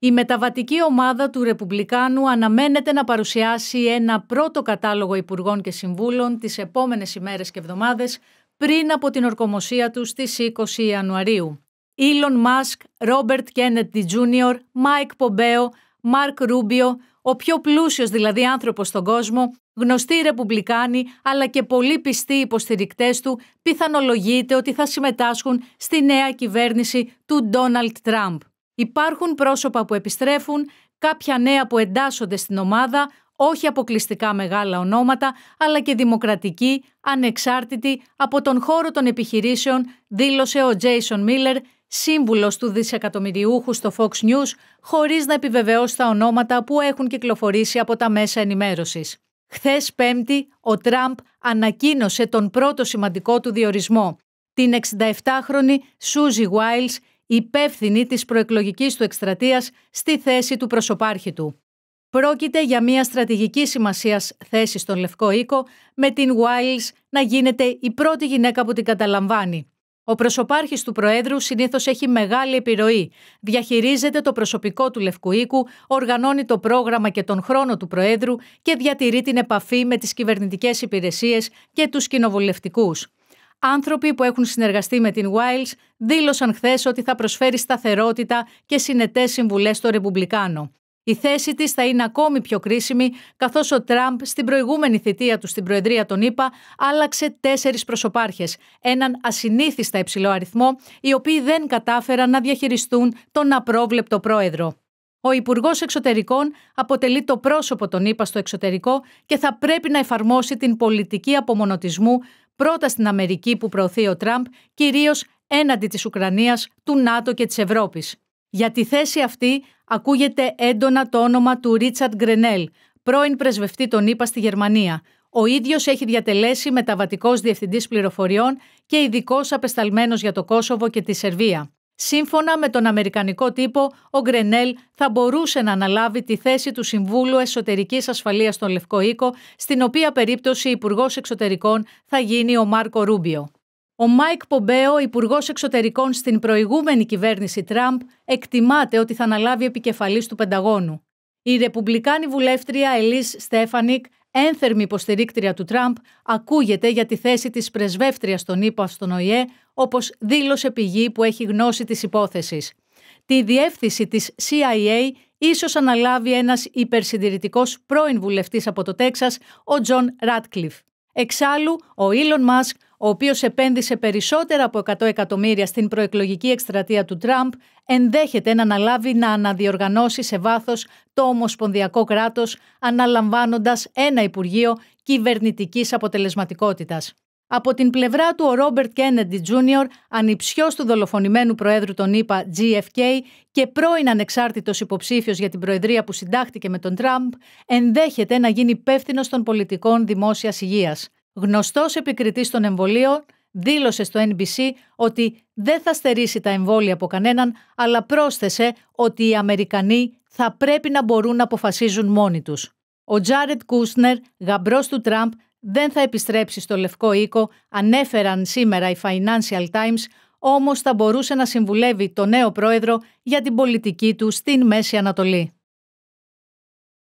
Η μεταβατική ομάδα του Ρεπουμπλικάνου αναμένεται να παρουσιάσει ένα πρώτο κατάλογο υπουργών και συμβούλων τις επόμενες ημέρες και εβδομάδες πριν από την ορκομοσία τους στις 20 Ιανουαρίου. Elon Musk, Robert Kennedy Jr., Mike Pompeo, Mark Rubio, ο πιο πλούσιος δηλαδή άνθρωπος στον κόσμο, γνωστοί ρεπουμπλικάνοι αλλά και πολλοί πιστοί υποστηρικτές του πιθανολογείται ότι θα συμμετάσχουν στη νέα κυβέρνηση του Donald Trump. Υπάρχουν πρόσωπα που επιστρέφουν, κάποια νέα που εντάσσονται στην ομάδα, όχι αποκλειστικά μεγάλα ονόματα, αλλά και δημοκρατικοί, ανεξάρτητοι από τον χώρο των επιχειρήσεων, δήλωσε ο Τζέισον Μίλλερ, σύμβουλος του δισεκατομμυριούχου στο Fox News, χωρίς να επιβεβαιώσει τα ονόματα που έχουν κυκλοφορήσει από τα μέσα ενημέρωσης. Χθες Πέμπτη, ο Τραμπ ανακοίνωσε τον πρώτο σημαντικό του διορισμό, την 67χρονη Σούζι Βάιλς, υπεύθυνη της προεκλογικής του εκστρατείας στη θέση του προσωπάρχη του. Πρόκειται για μια στρατηγική σημασίας θέση στον Λευκό Οίκο, με την Wiles να γίνεται η πρώτη γυναίκα που την καταλαμβάνει. Ο προσωπάρχης του Προέδρου συνήθως έχει μεγάλη επιρροή. Διαχειρίζεται το προσωπικό του Λευκού Οίκου, οργανώνει το πρόγραμμα και τον χρόνο του Προέδρου και διατηρεί την επαφή με τις κυβερνητικές υπηρεσίες και τους κοινοβουλευτικούς. Άνθρωποι που έχουν συνεργαστεί με την Wiles δήλωσαν χθες ότι θα προσφέρει σταθερότητα και συνετές συμβουλές στο Ρεπουμπλικάνο. Η θέση της θα είναι ακόμη πιο κρίσιμη, καθώς ο Τραμπ στην προηγούμενη θητεία του στην Προεδρία των ΗΠΑ άλλαξε τέσσερις προσωπάρχες, έναν ασυνήθιστα υψηλό αριθμό, οι οποίοι δεν κατάφεραν να διαχειριστούν τον απρόβλεπτο πρόεδρο. Ο Υπουργός Εξωτερικών αποτελεί το πρόσωπο των ΗΠΑ στο εξωτερικό και θα πρέπει να εφαρμόσει την πολιτική απομονωτισμού πρώτα στην Αμερική που προωθεί ο Τραμπ, κυρίως έναντι της Ουκρανίας, του ΝΑΤΟ και της Ευρώπης. Για τη θέση αυτή ακούγεται έντονα το όνομα του Ρίτσαρντ Γκρενέλ, πρώην πρεσβευτή των ΗΠΑ στη Γερμανία. Ο ίδιος έχει διατελέσει μεταβατικός διευθυντής πληροφοριών και ειδικός απεσταλμένος για το Κόσοβο και τη Σερβία. Σύμφωνα με τον Αμερικανικό τύπο, ο Γκρενέλ θα μπορούσε να αναλάβει τη θέση του Συμβούλου Εσωτερικής Ασφαλείας στον Λευκό Οίκο, στην οποία περίπτωση Υπουργός Εξωτερικών θα γίνει ο Μάρκο Ρούμπιο. Ο Μάικ Πομπέο, Υπουργός Εξωτερικών στην προηγούμενη κυβέρνηση Τραμπ, εκτιμάται ότι θα αναλάβει επικεφαλής του Πενταγώνου. Η Ρεπουμπλικάνη βουλεύτρια Ελίζ Στέφανικ ένθερμη υποστηρίκτρια του Τραμπ, ακούγεται για τη θέση της πρεσβεύτριας των ΗΠΑ στον ΟΗΕ, όπως δήλωσε πηγή που έχει γνώση της υπόθεσης. Τη διεύθυνση της CIA ίσως αναλάβει ένας υπερσυντηρητικός πρώην βουλευτής από το Τέξας, ο Τζον Ράτκλιφ. Εξάλλου, ο Elon Μάσκ ο οποίος επένδυσε περισσότερα από 100 εκατομμύρια στην προεκλογική εκστρατεία του Τραμπ, ενδέχεται να αναλάβει να αναδιοργανώσει σε βάθος το Ομοσπονδιακό κράτος, αναλαμβάνοντας ένα Υπουργείο Κυβερνητικής Αποτελεσματικότητας. Από την πλευρά του, ο Ρόμπερτ Κέννεντι Τζούνιορ, ανυψιό του δολοφονημένου Προέδρου των ΗΠΑ GFK και πρώην ανεξάρτητος υποψήφιος για την Προεδρία που συντάχθηκε με τον Τραμπ, ενδέχεται να γίνει υπεύθυνος των πολιτικών δημόσιας υγείας γνωστός επικριτής των εμβολίων, δήλωσε στο NBC ότι δεν θα στερήσει τα εμβόλια από κανέναν, αλλά πρόσθεσε ότι οι Αμερικανοί θα πρέπει να μπορούν να αποφασίζουν μόνοι τους. Ο Τζάρετ Κούσνερ, γαμπρός του Τραμπ, δεν θα επιστρέψει στο Λευκό Οίκο, ανέφεραν σήμερα οι Financial Times, όμως θα μπορούσε να συμβουλεύει τον νέο πρόεδρο για την πολιτική του στην Μέση Ανατολή.